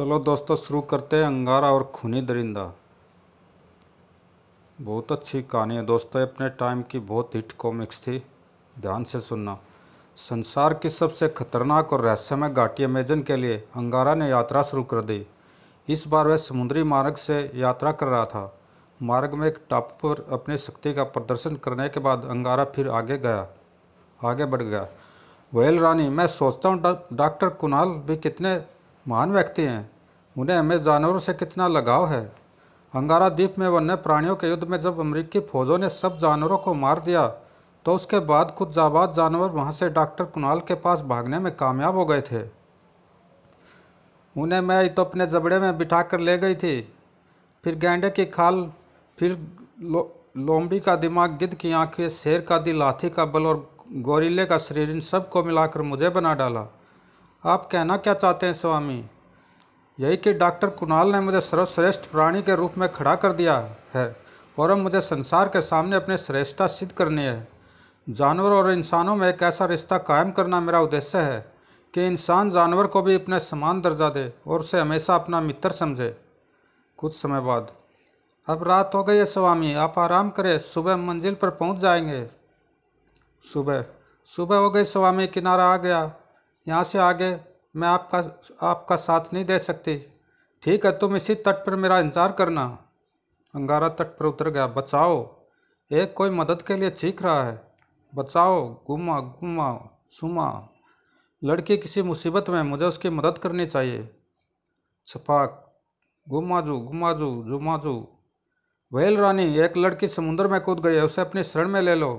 चलो दोस्तों शुरू करते हैं अंगारा और खूनी दरिंदा बहुत अच्छी कहानी है दोस्तों अपने टाइम की बहुत हिट कॉमिक्स थी ध्यान से सुनना संसार की सबसे खतरनाक और रहस्यमय घाटी अमेजन के लिए अंगारा ने यात्रा शुरू कर दी इस बार वह समुद्री मार्ग से यात्रा कर रहा था मार्ग में एक टापू पर अपनी शक्ति का प्रदर्शन करने के बाद अंगारा फिर आगे गया आगे बढ़ गया वहल रानी मैं सोचता हूँ डॉक्टर डा, कुणाल भी कितने महान व्यक्ति हैं उन्हें हमें जानवरों से कितना लगाव है अंगारा द्वीप में वन्य प्राणियों के युद्ध में जब अमरीकी फ़ौजों ने सब जानवरों को मार दिया तो उसके बाद कुछ जाबाद जानवर वहाँ से डॉक्टर कुणाल के पास भागने में कामयाब हो गए थे उन्हें मैं तो अपने जबड़े में बिठा कर ले गई थी फिर गेंडे की खाल फिर लो, लोमड़ी का दिमाग गिद्ध की आंखें शेर का दिल हाथी का बल और गोरीले का शरीर इन सबको मिलाकर मुझे बना डाला आप कहना क्या चाहते हैं स्वामी यही कि डॉक्टर कुणाल ने मुझे सर्वश्रेष्ठ प्राणी के रूप में खड़ा कर दिया है और अब मुझे संसार के सामने अपने श्रेष्ठता सिद्ध करनी है जानवर और इंसानों में एक ऐसा रिश्ता कायम करना मेरा उद्देश्य है कि इंसान जानवर को भी अपने समान दर्जा दे और उसे हमेशा अपना मित्र समझे कुछ समय बाद अब रात हो गई है स्वामी आप आराम करें सुबह मंजिल पर पहुंच जाएंगे सुबह सुबह हो गई स्वामी किनारा आ गया यहाँ से आगे मैं आपका आपका साथ नहीं दे सकती ठीक है तुम इसी तट पर मेरा इंतज़ार करना अंगारा तट पर उतर गया बचाओ एक कोई मदद के लिए चीख रहा है बचाओ गुमा गुमा सुमा लड़की किसी मुसीबत में मुझे उसकी मदद करनी चाहिए छपाक जू जुमा जुमाजू वेल रानी एक लड़की समुद्र में कूद गई है उसे अपनी शरण में ले लो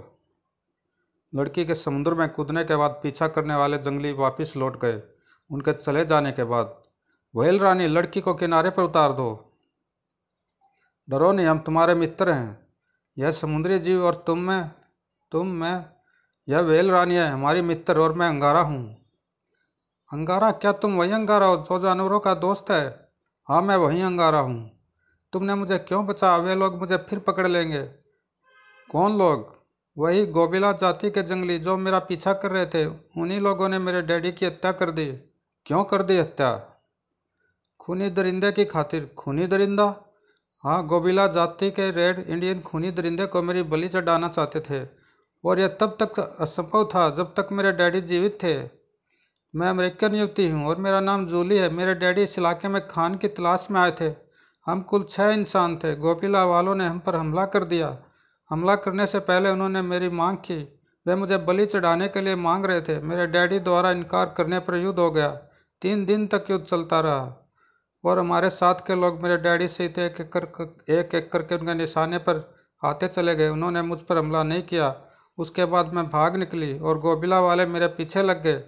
लड़की के समुद्र में कूदने के बाद पीछा करने वाले जंगली वापस लौट गए उनके चले जाने के बाद वहल रानी लड़की को किनारे पर उतार दो डरो नहीं हम तुम्हारे मित्र हैं यह समुद्री जीव और तुम में तुम मैं यह वेल रानी है हमारी मित्र और मैं अंगारा हूँ अंगारा क्या तुम वही अंगारा हो जो जानवरों का दोस्त है हाँ मैं वही अंगारा हूँ तुमने मुझे क्यों बचा वे लोग मुझे फिर पकड़ लेंगे कौन लोग वही गोबिला जाति के जंगली जो मेरा पीछा कर रहे थे उन्हीं लोगों ने मेरे डैडी की हत्या कर दी क्यों कर दी हत्या खूनी दरिंदे की खातिर खूनी दरिंदा हाँ गोबिला जाति के रेड इंडियन खूनी दरिंदे को मेरी बलि चढ़ाना चाहते थे और यह तब तक असंभव था जब तक मेरे डैडी जीवित थे मैं अमेरिकन युवती हूँ और मेरा नाम जूली है मेरे डैडी इस इलाके में खान की तलाश में आए थे हम कुल छः इंसान थे गोपिला वालों ने हम पर हमला कर दिया हमला करने से पहले उन्होंने मेरी मांग की वे मुझे बलि चढ़ाने के लिए मांग रहे थे मेरे डैडी द्वारा इनकार करने पर युद्ध हो गया तीन दिन तक युद्ध चलता रहा और हमारे साथ के लोग मेरे डैडी से थे एक एक कर एक एक करके उनके निशाने पर आते चले गए उन्होंने मुझ पर हमला नहीं किया उसके बाद मैं भाग निकली और गोबिला वाले मेरे पीछे लग गए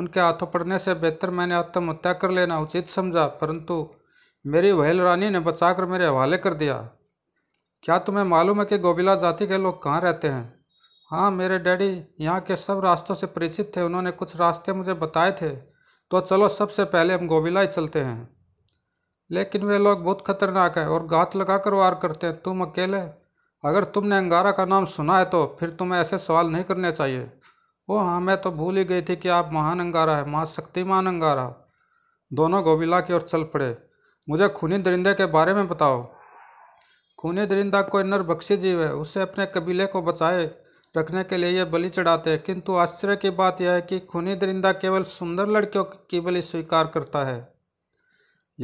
उनके हाथों पड़ने से बेहतर मैंने आत्महत्या कर लेना उचित समझा परंतु मेरी वहल रानी ने बचाकर मेरे हवाले कर दिया क्या तुम्हें मालूम है कि गोबिला जाति के लोग कहाँ रहते हैं हाँ मेरे डैडी यहाँ के सब रास्तों से परिचित थे उन्होंने कुछ रास्ते मुझे बताए थे तो चलो सबसे पहले हम गोबिला ही चलते हैं लेकिन वे लोग बहुत खतरनाक हैं और घात लगा कर वार करते हैं तुम अकेले अगर तुमने अंगारा का नाम सुना है तो फिर तुम्हें ऐसे सवाल नहीं करने चाहिए ओ हाँ मैं तो भूल ही गई थी कि आप महान अंगारा है महाशक्तिमान अंगारा दोनों गोबिला की ओर चल पड़े मुझे खूनी दरिंदे के बारे में बताओ खूनी दरिंदा कोई नर बख्शी जीव है उसे अपने कबीले को बचाए रखने के लिए यह बलि चढ़ाते हैं किंतु आश्चर्य की बात यह है कि खूनी दरिंदा केवल सुंदर लड़कियों की बलि स्वीकार करता है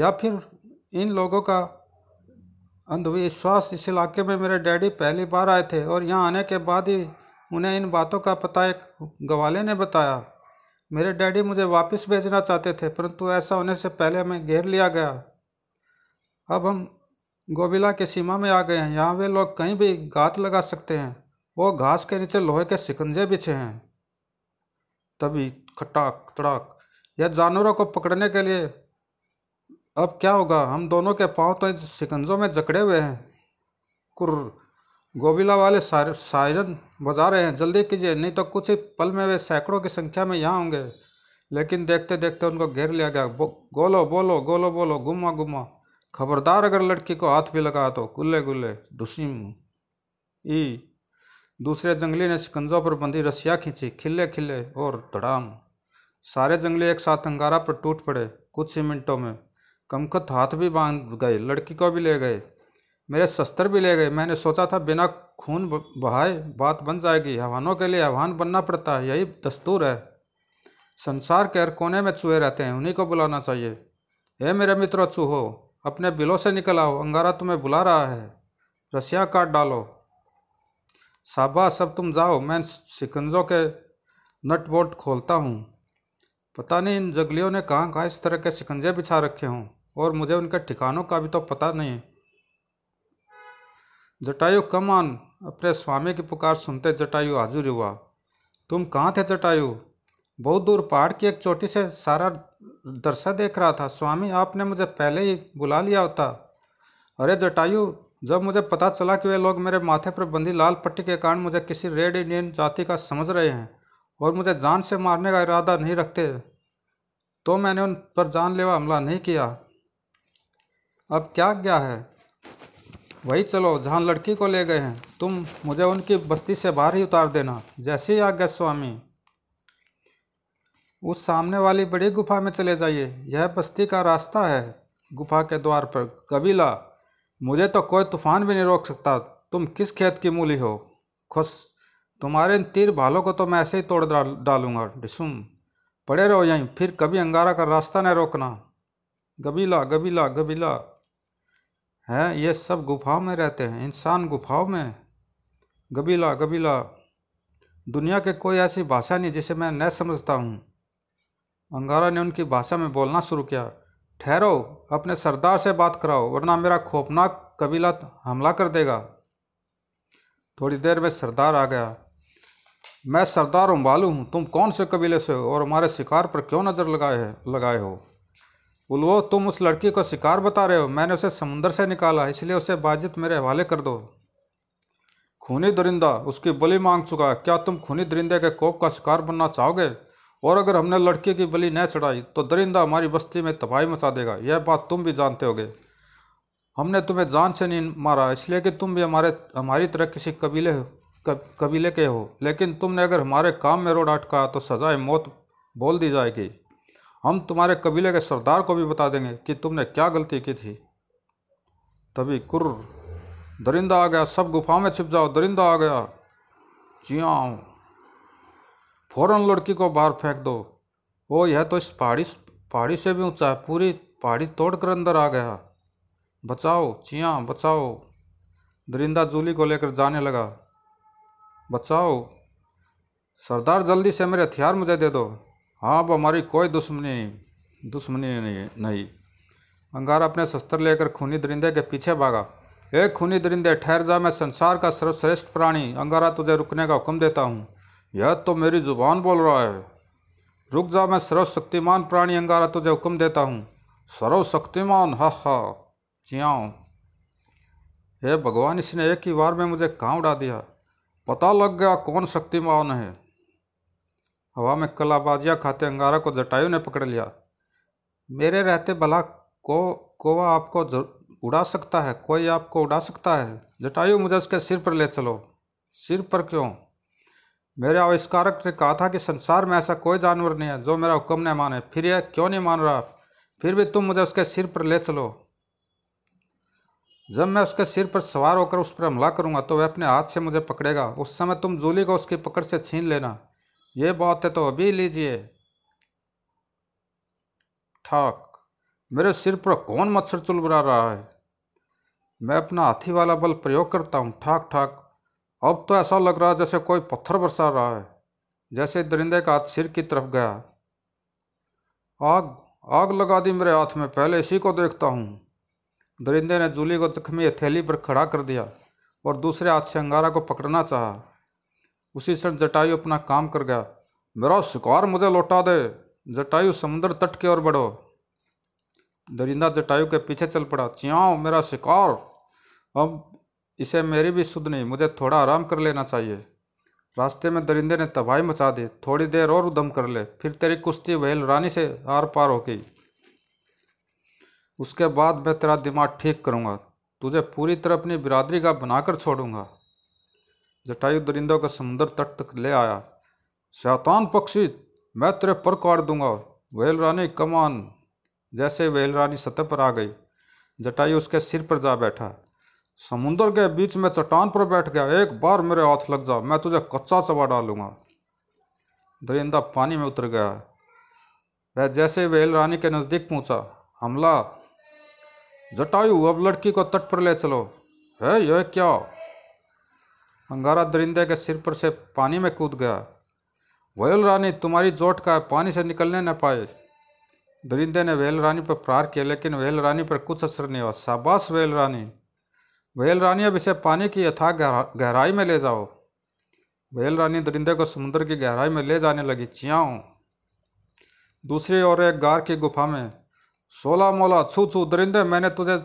या फिर इन लोगों का अंधविश्वास इस इलाके में मेरे डैडी पहली बार आए थे और यहाँ आने के बाद ही उन्हें इन बातों का पता एक गवाले ने बताया मेरे डैडी मुझे वापस भेजना चाहते थे परंतु ऐसा होने से पहले हमें घेर लिया गया अब हम गोबिला की सीमा में आ गए हैं यहाँ वे लोग कहीं भी घात लगा सकते हैं वो घास के नीचे लोहे के सिकंजे बिछे हैं तभी खटाक तड़ाक यह जानवरों को पकड़ने के लिए अब क्या होगा हम दोनों के पांव तो सिकंजों में जकड़े हुए हैं कुर गोबिला वाले सायरन बजा रहे हैं जल्दी कीजिए नहीं तो कुछ ही पल में वे सैकड़ों की संख्या में यहाँ होंगे लेकिन देखते देखते उनको घेर लिया गया बो, गोलो बोलो गोलो बोलो गुमा गुमा खबरदार अगर लड़की को हाथ भी लगा तो गुल्ले गुल्ले डुसीम ई दूसरे जंगली ने शिकंजों पर बंधी रस्सियाँ खींची खिले खिले और धड़ाम सारे जंगली एक साथ अंगारा पर टूट पड़े कुछ ही मिनटों में कमखत हाथ भी बांध गए लड़की को भी ले गए मेरे शस्त्र भी ले गए मैंने सोचा था बिना खून बहाए बात बन जाएगी हवानों के लिए आह्वान बनना पड़ता है यही दस्तूर है संसार के हर कोने में चूहे रहते हैं उन्हीं को बुलाना चाहिए हे मेरे मित्रों चूहो अपने बिलों से निकल आओ अंगारा तुम्हें बुला रहा है रसिया काट डालो साबा सब तुम जाओ मैं सिकंजों के नट बोल्ट खोलता हूँ पता नहीं इन जगलियों ने कहाँ कहाँ इस तरह के सिकंजे बिछा रखे हों और मुझे उनके ठिकानों का भी तो पता नहीं जटायु कम आन अपने स्वामी की पुकार सुनते जटायु हाजिर हुआ तुम कहाँ थे जटायु बहुत दूर पहाड़ की एक चोटी से सारा दृश्य देख रहा था स्वामी आपने मुझे पहले ही बुला लिया होता अरे जटायु जब मुझे पता चला कि वे लोग मेरे माथे पर बंधी लाल पट्टी के कारण मुझे किसी रेड इंडियन जाति का समझ रहे हैं और मुझे जान से मारने का इरादा नहीं रखते तो मैंने उन पर जानलेवा हमला नहीं किया अब क्या क्या है वही चलो जहाँ लड़की को ले गए हैं तुम मुझे उनकी बस्ती से बाहर ही उतार देना जैसे ही आ गया स्वामी उस सामने वाली बड़ी गुफा में चले जाइए यह बस्ती का रास्ता है गुफा के द्वार पर कबीला मुझे तो कोई तूफान भी नहीं रोक सकता तुम किस खेत की मूली हो खुश तुम्हारे इन तीर भालों को तो मैं ऐसे ही तोड़ डाल डालूंगा डिसुम पड़े रहो यहीं फिर कभी अंगारा का रास्ता न रोकना गबीला गबीला गबीला है ये सब गुफाओं में रहते हैं इंसान गुफाओं में गबीला गबीला दुनिया के कोई ऐसी भाषा नहीं जिसे मैं न समझता हूँ अंगारा ने उनकी भाषा में बोलना शुरू किया ठहरो अपने सरदार से बात कराओ वरना मेरा खौफनाक कबीला हमला कर देगा थोड़ी देर में सरदार आ गया मैं सरदार उम्बालू हूँ तुम कौन से कबीले से हो और हमारे शिकार पर क्यों नज़र लगाए है लगाए हो बुलवो तुम उस लड़की को शिकार बता रहे हो मैंने उसे समुंदर से निकाला इसलिए उसे बाजित मेरे हवाले कर दो खूनी दरिंदा उसकी बलि मांग चुका क्या तुम खूनी दरिंदे के कोप का शिकार बनना चाहोगे और अगर हमने लड़के की बलि न चढ़ाई तो दरिंदा हमारी बस्ती में तबाही मचा देगा यह बात तुम भी जानते होगे हमने तुम्हें जान से नहीं मारा इसलिए कि तुम भी हमारे हमारी तरह किसी कबीले कबीले के हो लेकिन तुमने अगर हमारे काम में रोड अटका तो सजाए मौत बोल दी जाएगी हम तुम्हारे कबीले के सरदार को भी बता देंगे कि तुमने क्या गलती की थी तभी कुर्र दरिंदा आ गया सब गुफा में छिप जाओ दरिंदा आ गया हाँ फ़ौरन लड़की को बाहर फेंक दो ओ यह तो इस पहाड़ी पहाड़ी से भी ऊंचा है पूरी पहाड़ी तोड़ कर अंदर आ गया बचाओ चिया बचाओ दरिंदा जूली को लेकर जाने लगा बचाओ सरदार जल्दी से मेरे हथियार मुझे दे दो हाँ अब हमारी कोई दुश्मनी नहीं दुश्मनी नहीं नहीं अंगारा अपने शस्त्र लेकर खूनी दरिंदे के पीछे भागा एक खूनी दरिंदे ठहर जा मैं संसार का सर्वश्रेष्ठ प्राणी अंगारा तुझे रुकने का हुक्म देता हूँ यह तो मेरी जुबान बोल रहा है रुक जा मैं सर्वशक्तिमान प्राणी अंगारा तुझे हुक्म देता हूँ सर्वशक्तिमान हा हा जिया हे भगवान इसने एक ही बार में मुझे कहाँ उड़ा दिया पता लग गया कौन शक्तिमान है हवा में कलाबाजिया खाते अंगारा को जटायु ने पकड़ लिया मेरे रहते भला को कोवा आपको उड़ा सकता है कोई आपको उड़ा सकता है जटायु मुझे उसके सिर पर ले चलो सिर पर क्यों मेरे आविष्कारक ने कहा था कि संसार में ऐसा कोई जानवर नहीं है जो मेरा हुक्म नहीं माने फिर यह क्यों नहीं मान रहा फिर भी तुम मुझे उसके सिर पर ले चलो जब मैं उसके सिर पर सवार होकर उस पर हमला करूंगा तो वह अपने हाथ से मुझे पकड़ेगा उस समय तुम जूली को उसकी पकड़ से छीन लेना ये बात है तो अभी लीजिए ठाक मेरे सिर पर कौन मच्छर चुलबुरा रहा है मैं अपना हाथी वाला बल प्रयोग करता हूँ ठाक ठाक अब तो ऐसा लग रहा है जैसे कोई पत्थर बरसा रहा है जैसे दरिंदे का हाथ सिर की तरफ गया आग आग लगा दी मेरे हाथ में पहले इसी को देखता हूँ दरिंदे ने जूली को जख्मी हथेली पर खड़ा कर दिया और दूसरे हाथ से अंगारा को पकड़ना चाहा उसी क्षण जटायु अपना काम कर गया मेरा शिकार मुझे लौटा दे जटायु समुद्र तट की ओर बढ़ो दरिंदा जटायु के पीछे चल पड़ा चियाओ मेरा शिकार अब इसे मेरी भी सुध नहीं मुझे थोड़ा आराम कर लेना चाहिए रास्ते में दरिंदे ने तबाही मचा दी थोड़ी देर और उदम कर ले फिर तेरी कुश्ती वहल रानी से आर पार हो गई उसके बाद मैं तेरा दिमाग ठीक करूँगा तुझे पूरी तरह अपनी बिरादरी का बनाकर छोड़ूंगा जटायु दरिंदों का समुद्र तट तक ले आया शैतान पक्षी मैं तेरे पर काट दूंगा वहल रानी कमान जैसे वहल रानी सतह पर आ गई जटायु उसके सिर पर जा बैठा समुंदर के बीच में चट्टान पर बैठ गया एक बार मेरे हाथ लग जा मैं तुझे कच्चा चबा डालूंगा दरिंदा पानी में उतर गया वह जैसे वेल रानी के नज़दीक पहुंचा हमला जटायु अब लड़की को तट पर ले चलो है यह क्या अंगारा दरिंदे के सिर पर से पानी में कूद गया वेल रानी तुम्हारी जोट का है पानी से निकलने न पाए दरिंदे ने वेल रानी पर प्रार किया लेकिन वेल रानी पर कुछ असर नहीं हुआ शाबाश वेल रानी वहल रानी अब इसे पानी की यथा गहराई में ले जाओ वेल रानी दरिंदे को समुद्र की गहराई में ले जाने लगी चियाओं दूसरी ओर एक गार की गुफा में सोला मोला छू छू दरिंदे मैंने तुझे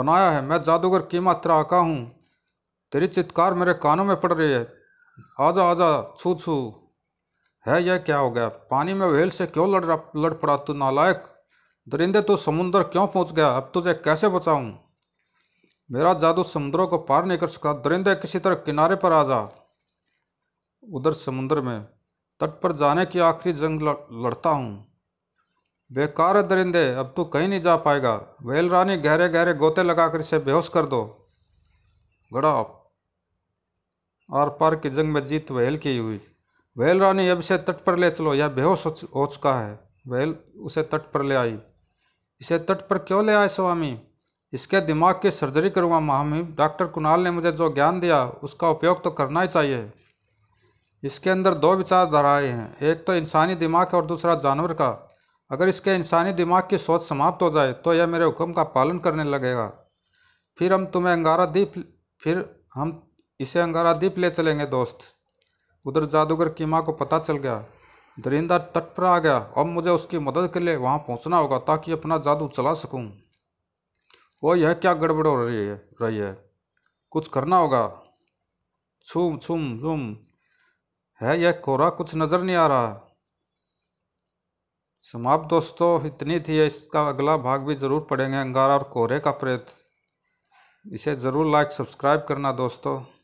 बनाया है मैं जादूगर कीमा त्राका हूँ तेरी चित्कार मेरे कानों में पड़ रही है आजा आजा छू छू है यह क्या हो गया पानी में वेल से क्यों लड़ लड़ पड़ा तू नालायक दरिंदे तू समुंदर क्यों पहुंच गया अब तुझे कैसे बचाऊं मेरा जादू समुद्रों को पार नहीं कर सका दरिंदे किसी तरह किनारे पर आ जा उधर समुद्र में तट पर जाने की आखिरी जंग लड़ता हूँ बेकार है दरिंदे अब तू कहीं नहीं जा पाएगा वेल रानी गहरे गहरे गोते लगाकर इसे बेहोश कर दो गड़ा आर पार की जंग में जीत वहल की हुई वहल रानी अब इसे तट पर ले चलो यह बेहोश हो चुका है वहल उसे तट पर ले आई इसे तट पर क्यों ले आए स्वामी इसके दिमाग की सर्जरी करूँगा महामिम डॉक्टर कुणाल ने मुझे जो ज्ञान दिया उसका उपयोग तो करना ही चाहिए इसके अंदर दो विचारधाराएँ हैं एक तो इंसानी दिमाग और दूसरा जानवर का अगर इसके इंसानी दिमाग की सोच समाप्त हो जाए तो यह मेरे हुक्म का पालन करने लगेगा फिर हम तुम्हें अंगारा द्वीप फिर हम इसे अंगारा द्वीप ले चलेंगे दोस्त उधर जादूगर कीमा को पता चल गया दरिंदा तट पर आ गया अब मुझे उसकी मदद के लिए वहाँ पहुँचना होगा ताकि अपना जादू चला सकूँ वो यह क्या गड़बड़ हो रही है रही है कुछ करना होगा छुम छुम झुम है यह कोरा कुछ नज़र नहीं आ रहा समाप्त दोस्तों इतनी थी इसका अगला भाग भी ज़रूर पढ़ेंगे अंगारा और कोहरे का प्रेत इसे ज़रूर लाइक सब्सक्राइब करना दोस्तों